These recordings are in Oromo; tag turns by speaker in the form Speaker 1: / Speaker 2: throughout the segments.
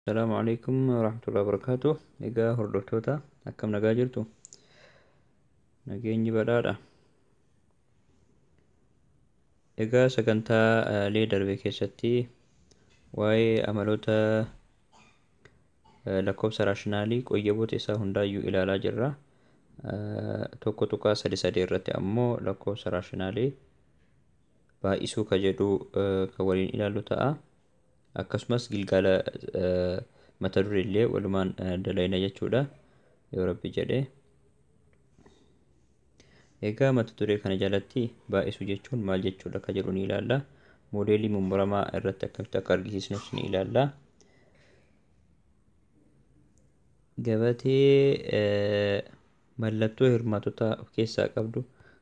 Speaker 1: Salaamu alaikum warahmatullahi wabarakatuh. Egaa hordoftoota akkam nagaa jirtu? Nageenyi badhaadha. Egaa sagantaa lee darbe keessatti waa'ee amaloota lakkoofsa raashinaalii qoyya isaa hundaayyuu ilaalaa jirra. Tokko tuqaa sadi sadii irratti ammoo lakkoofsa raashinaalii baay'isuu ka jedhu kan waliin ilaallu ta'a. akkasumas gilgaala e, mata duree illee walumaan e, dalayina jechuudha yoo rabbi jedhe egaa mata duree kana jalatti baay'isu jechuun maal jechuudha akka jiru ni ilaalla moodeelii mummuramaa irratti akkamitti akka argisiisnus ni ilaala gabatee e, mallattoo hirmaatota of keessaa qabdu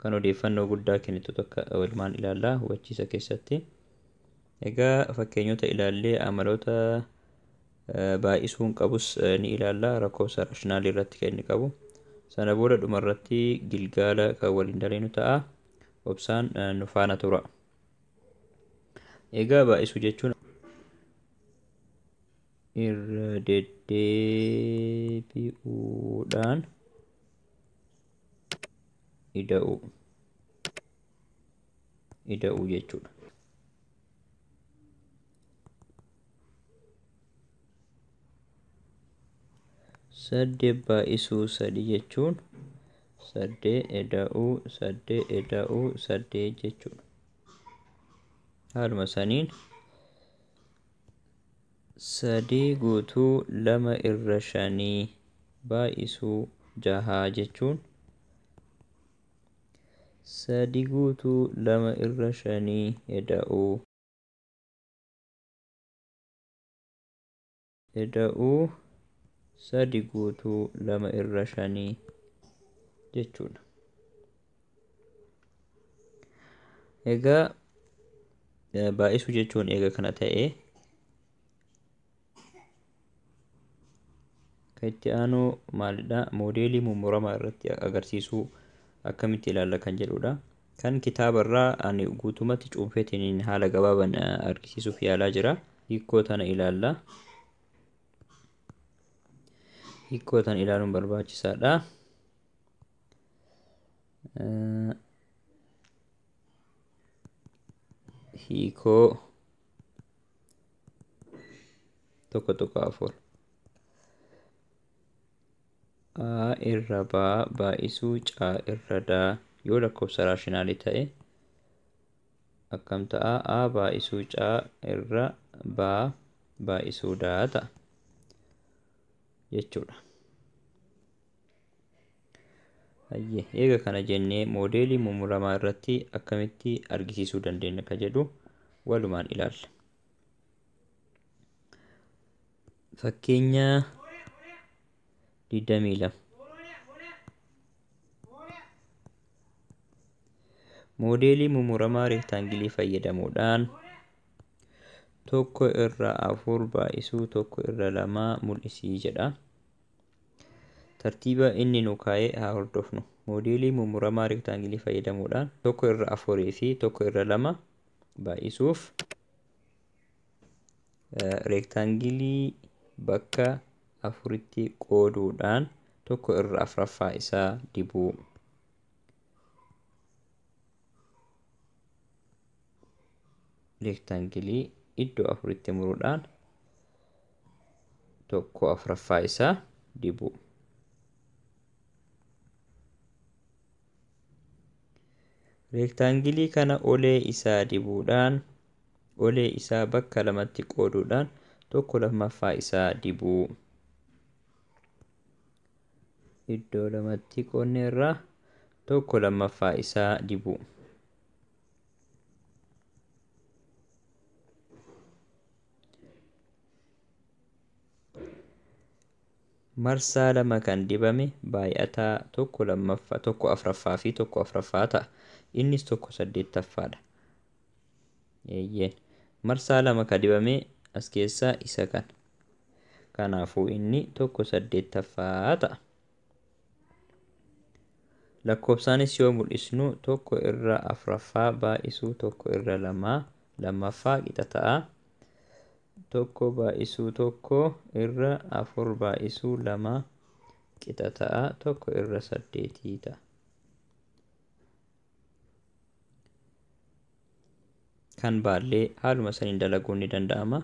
Speaker 1: kan odeeffannoo guddaa kennitu tokko ilmaan ilaalla hubachiisa keessatti. Egaa fakkeenyota ilaallee amaloota eh, baay'isuun qabus eh, ni ilaallaa rakkoobsa raashinaalii irratti kan inni qabu. Sana booda dhumarratti Gilgaala kan waliin nu ta'a. Obsaan eh, nu faana tura. Egaa baay'isuu jechuun irra deddeebi'uudhaan ida'u jechuudha. Saddee baay'isuu sadi jechuun saddee eda'uu saddee eda'uu saddee jechuudha. Haaluma saniin sadii guutuu lama irra shanii baay'isuu jahaa jechuun sadii guutuu lama irra shanii eda'uu eda'uu sadi guutuu lama irra shanii jechuudha. Egaa eh, baay'isuu jechuun eega kana ta'ee kan itti aanoo maalidha moodeelii mummuramaa irratti agarsiisuu akkamitti ilaalla kan jedhudha. Kan kitaabarraa ani guutumatti cuunfeetiin haala gabaaban eh, argisiisuuf yaalaa jira. Hiikoo tana ilaalla. hiikkootan ilaaluun barbaachisaadha. Hiikoo eh, tokko tokko afur. A irra baa baay'isuu caa irra daa yoo lakkoofsa raashinaalii ta'e akkam ta'a A baay'isuu caa irra baa baay'isuu daa ta'a. jechuudha. eega kana jennee moodeelii mummuramaa irratti akkamitti argisiisuu dandeenya kan jedhu walumaan ilaalla. Fakkeenya 22. Moodeelii mummuramaa reektaangilii fayyadamuudhaan tokko irraa afur baay'isuu tokko irraa lama mul'isii jedha. Tartiiba inni nu kaa'e haa hordofnu. Moodeelii mummuramaa reektaangilii fayyadamuudhaan tokko irraa afurii fi tokko irraa lama baay'isuuf eh, reektaangilii bakka afuritti qooduudhaan tokko irraa afuraffaa isaa dibuu. reektaangilii iddoo afuritti muruudhaan tokko afuraffaa isaa dibu. Reektaangilii kana olee isaa dibuudhaan olee isaa bakka lamatti qooduudhaan tokko lammaffaa isaa dibuu. Iddoo lamatti qoodne tokko lammaffaa isaa dibu. marsaa lama kan dibame baay'ataa tokko tokko afraffaa fi tokko afraffaa ta'a. Innis tokko saddeettaffaadha. Eeyyeen marsaa lama kan dibame as keessa isa kana. Kanaafuu inni tokko saddeettaffaa ta'a. Lakkoofsaanis yoo mul'isnu tokko irra afraffaa baay'isuu tokko irra lamaa lammaffaa qixa ta'a. tokko baay'isuu tokko irra afur baay'isuu lama qixa ta'a tokko irra saddeetii ta'a. Kan baallee haaluma saniin dalaguun ni danda'ama.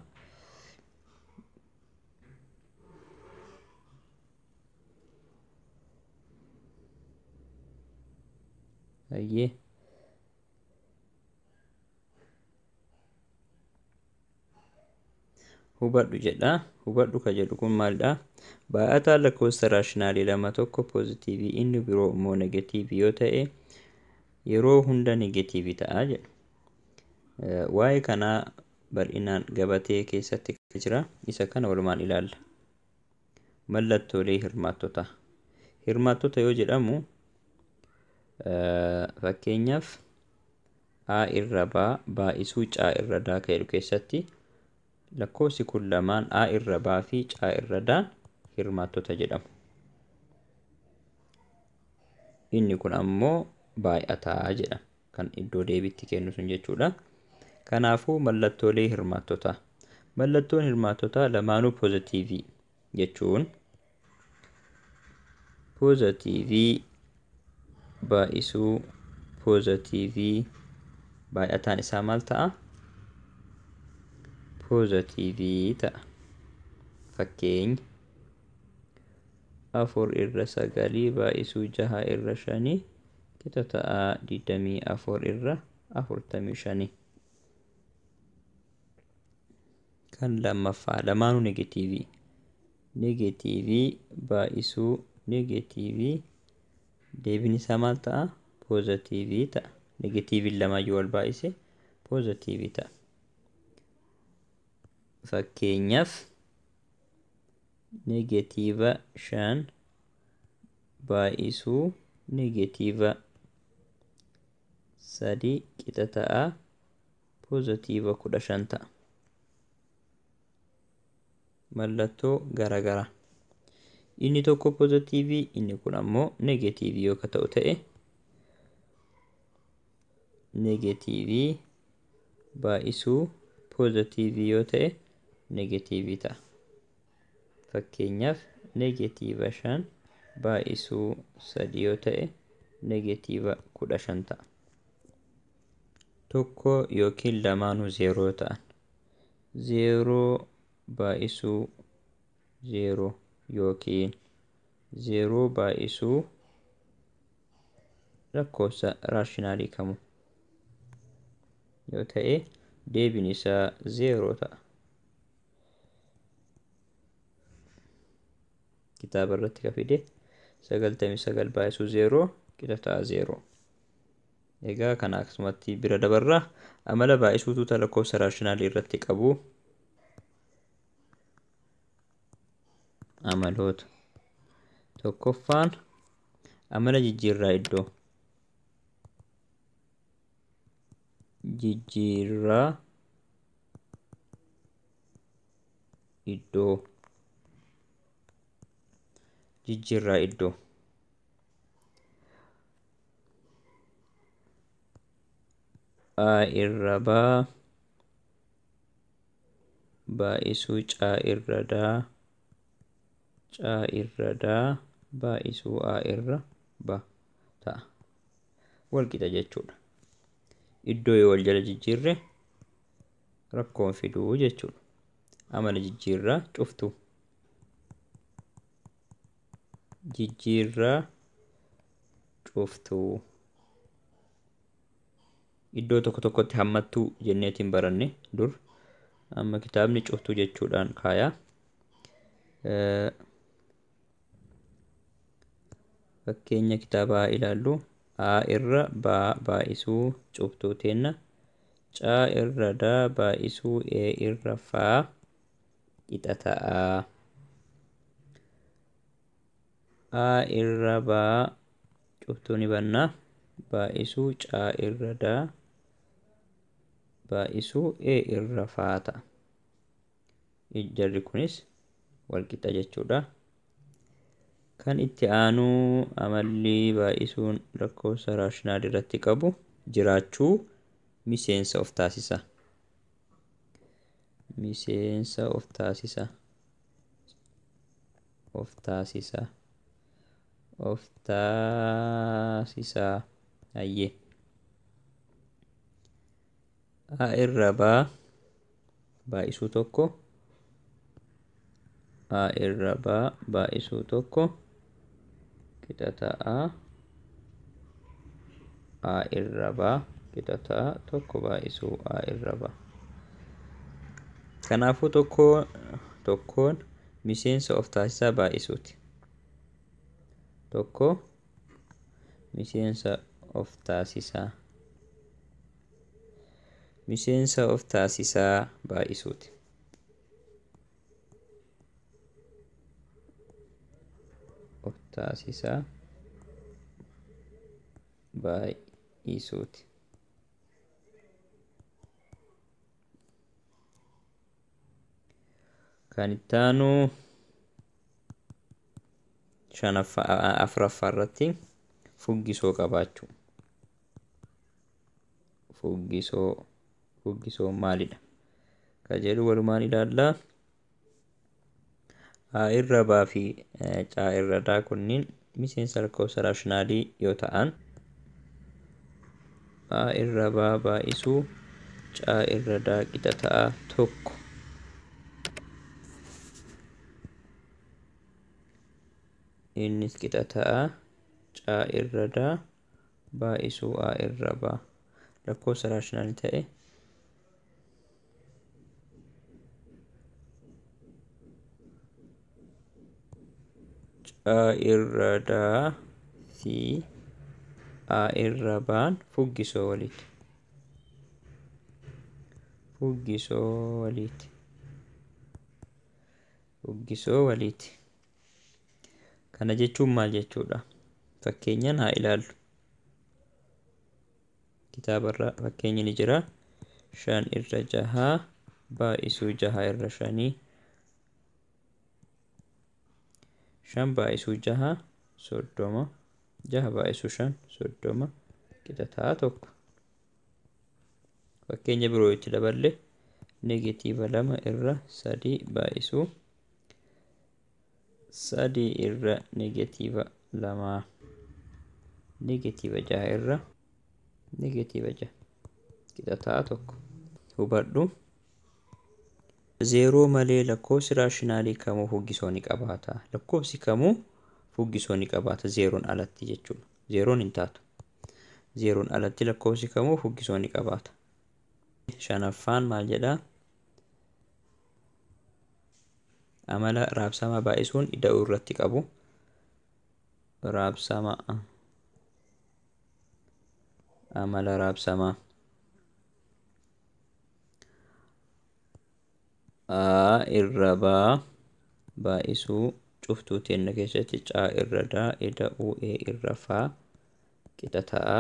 Speaker 1: Ayyee. hubadhu jedha hubadhu ka jedhu kun maalidha baay'ataa lakkoofsa raashinaalii lama tokko poozitiivii inni biroo immoo negatiivii yoo ta'e yeroo hunda negatiivii ta'a jedha eh, waa'ee kanaa bal'inaan gabatee keessatti jira isa kana walumaan ilaalla mallattoolee hirmaattota hirmaattota yoo jedhamu eh, fakkeenyaaf a irra baa isuu c'a irra daa ka'edhu keessatti Lakkoofsi kun lamaan A irra baa fi C irra daan hirmaattota jedhamu. Inni kun ammoo baay'ataa jedha. Kan iddoo deebitti kennu sun jechuudha. Kanaafuu mallattoolee hirmaattotaa. Mallattoon hirmaattotaa lamaanuu poozitiivii jechuun poozitiivii baay'isuu poozitiivii baay'ataan isaa maal ta'a? Poozatiivii ta'a. Fakkeenya afur irra sagalii baay'isuu jaha irra shanii qixa ta'aa digdamii afur irra afurtamii shanii. Kan lammaffaa lamaanuu negetiivii. Negetiivii baay'isuu negetiivii deebiin isaa maal ta'a? Poozatiivii ta'a. Negetiiviin lamayyuu wal baay'ise poozatiivii ta'a. Fakkeenyaaf negetiiva shan baay'isuu negetiiva sadii qixa ta'a poozitiiva kudha shan ta'a. Mallattoo garaagaraa inni tokko poozitiivii inni kun ammoo negeetiivii yoo ta'u ta'e negetiivii baay'isuu poozitiivii yoo ta'e e. negatiivita. Fakkeenyaaf negatiiva shan baay'isuu sadi yoo ta'e negatiiva kudha shan ta'a. Tokko yookiin lamaanuu zeeroo ta'an. Zeeroo baay'isuu zeeroo yookiin zeeroo baay'isuu lakkoofsa raashinaalii kamuu yoo ta'e deebiin isaa zeeroo ta'a. kitaaba irratti ka fide sagaltamii sagal baay'isuu zeeroo qixaxaa zeeroo. Egaa kana akkasumatti bira dabarraa amala baay'isuu tuuta lakkoofsa raashinaalii irratti qabu amaloota. Tokkoffaan amala jijjiirraa iddoo. Jijjiirraa iddoo. jijjiirraa iddoo. irrabaa baa'isuu caa irradaa caa daa baa'isuu aa irra ba ta'a walqixa jechuudha iddoo yoo wal jala jijjiirre rakkoon fiduu jechuudha amala jijjiirraa cuftu. jijjiirraa cuftuu iddoo tokko tokkotti hammattuu jenneetiin baranne dur amma kitaabni cuftu jechuudhaan kaayaa. fakkeenya kitaabaa ilaallu a irra baa baay'isuu cuftuu teenna c irra d baay'isuu ee irra faa qixa aa irra baa cuftuu ni banna baay'isuu caa irra daa baay'isuu e irra faata Jarri kunis qixa jechuudha. Kan itti aanuu amalli baay'isuun lakkoofsa raashinaal irratti qabu jiraachuu miseensa of taasisa. Miseensa Of taasisa. Oh, taasisaa ayyee a irra er, baa baay'isuu tokko a irra er, baa baay'isuu tokko qixa ta'a a irra baa qixa tokko baay'isuu a irra er, baa kanaafuu tokkoon tokkoon miseensa of taasisaa baay'isuuti. tokko miseensa of taasisaa miseensa of taasisaa baay'isuuti. of taasisaa kan itti afuraffaa irratti fuggisoo qabaachuu. Fuggisoo fuggisoon maalidha? Ka jedhu walumaan ilaallaa haa irra baa fi e, caa irra daa kunniin miseensa lakkoofsa raashinaalii yoo ta'an haa irra baa baay'isuu caa irra daa qixa ta'a tokko. innis qixa ta'a caa'irradaa irra daa baay'isuu aa irra baa lakkoofsa raashinaal ta'e caa'irradaa fi a irra baan fuggisoo waliiti Kana jechuun maal jechuudha? Fakkeenyaan haa ilaallu. Kitaabarraa fakkeenyi ni jira. Shan irra jahaa baay'isuu jahaa irra shanii. Shan baay'isuu jahaa soddoma. Jaha baay'isuu shan soddoma. Qixataa tokko. Fakkeenya biroo itti daballe negetiiva lama irra sadii baay'isuu. sadii irra negatiiva lamaa negatiiva jaha irra negatiiva qixataa tokko hubadhu zeeroo malee lakkoofsi raashinaalii kamuu fuggisoo ni qabaata lakkoofsi kamuu fuggisoo ni qabaata zeeroon alatti jechuudha zeeroon hin taatu zeeroon alatti lakkoofsi kamuu fuggisoo ni qabaata shanaffaan maal jedhaa amala raabsamaa baay'isuun da'uu irratti qabu. Raabsamaa ah. amala raabsamaa. A irra baa baay'isuu cuftuu teenna keessatti caa irra daa eda u'ee irra faa qixa ta'a.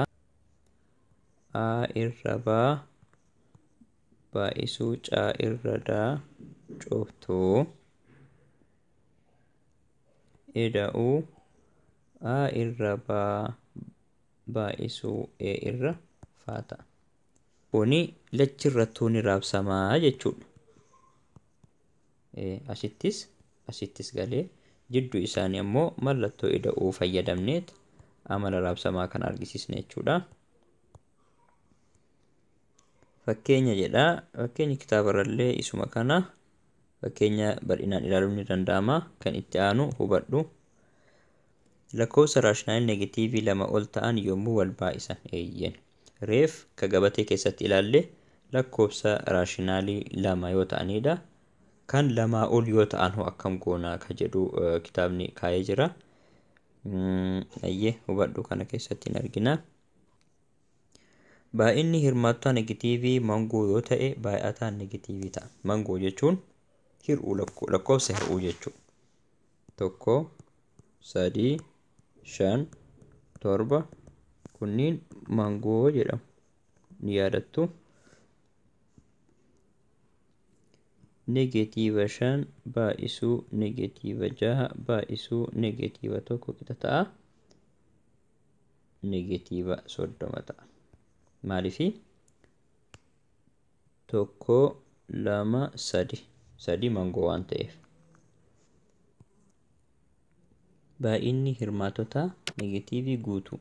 Speaker 1: A irra baa baay'isuu caa irra daa cuftuu. ida'uu a irra baa baa'isuu e irra faata. Kuni Boni ni raabsamaa jechuudha. E, ashittis ashittis galee jidduu isaanii ammoo mallattoo ida'uu fayyadamneet amala raabsamaa kan argisiisne jechuudha. Fakkeenya jedhaa Fakkeenya kitaabarra illee isuma kana. fakkeenya bal'inaan ilaaluun ni danda'ama kan itti aanu hubadhu lakkoofsa raashinaal negatiivii lama ol ta'an yommuu wal baay'isan eeyyen reef kagabatee keessatti ilaalle lakkoofsa raashinaalii lama yoo ta'anidha kan lama ol yoo ta'an hoo akkam goonaa ka jedhu e, kitaabni kaa'ee jira. Mm, ayyee hubadhu kana keessatti hin argina. Baay'inni hirmaattota negitiivii manguu yoo ta'e baay'ataan negitiivii ta'a. manguu jechuun hir'uu lakkoofsa hir'uu jechuudha tokko sadii shan torba kunniin mangoo jedhamu ni yaadattu negatiiva shan baay'isuu negatiiva jaha baay'isuu negatiiva tokko qixa ta'a negatiiva soddoma ta'a maaliifi tokko lama sadi sadii mangoo waan ta'eef. Baay'inni hirmaatota negatiivii guutuu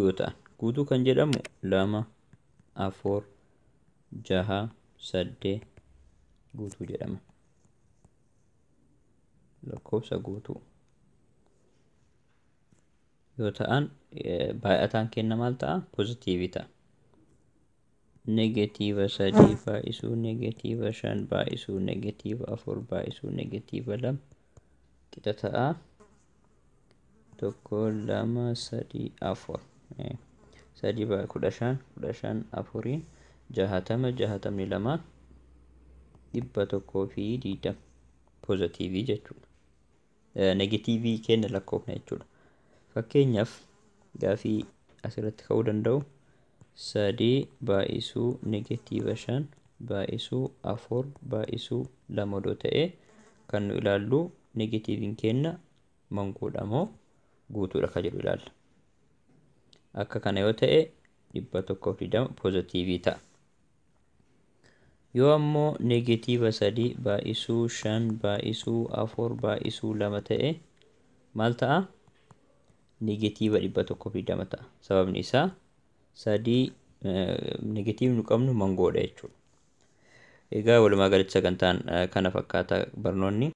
Speaker 1: yoo ta'an guutuu kan jedhamu lama afur jaha saddee guutuu jedhama. Lakkoofsa guutuu yoo ta'an eh, baay'ataan kenna maal ta'a? Pozitiivii ta'a. negatiiva sadii baay'isuu negatiiva shan baay'isuu negatiiva afur baay'isuu negatiiva lama qixa ta'a tokko lama sadii afur sadii afuriin jahatama jahatamni lamaan dhibba tokkoo fi diidama poozitiivii jechuudha e, kenna lakkoofna jechuudha fakkeenyaaf gaafii asirratti ka'uu danda'u. sadii baay'isuu negeetiiva shan baay'isuu afur baay'isuu lama odoo ta'e kan nu ilaallu negeetiiviin kenna manguudha moo guutuudha ka jedhu ilaalla. Akka kana yoo ta'e dhibba tokkoo fi lama poozitiivii ta'a. Yoo ammoo negeetiiva sadii baay'isuu shan baay'isuu afur baay'isuu lama ta'e maal ta'a? Negeetiiva dhibba tokkoo fi lama ta'a. Sababni isaa sadii eh, negatiivni nu qabnu mangoodha jechuudha. Egaa walumaa galatti sagantaan eh, kana fakkaata barnoonni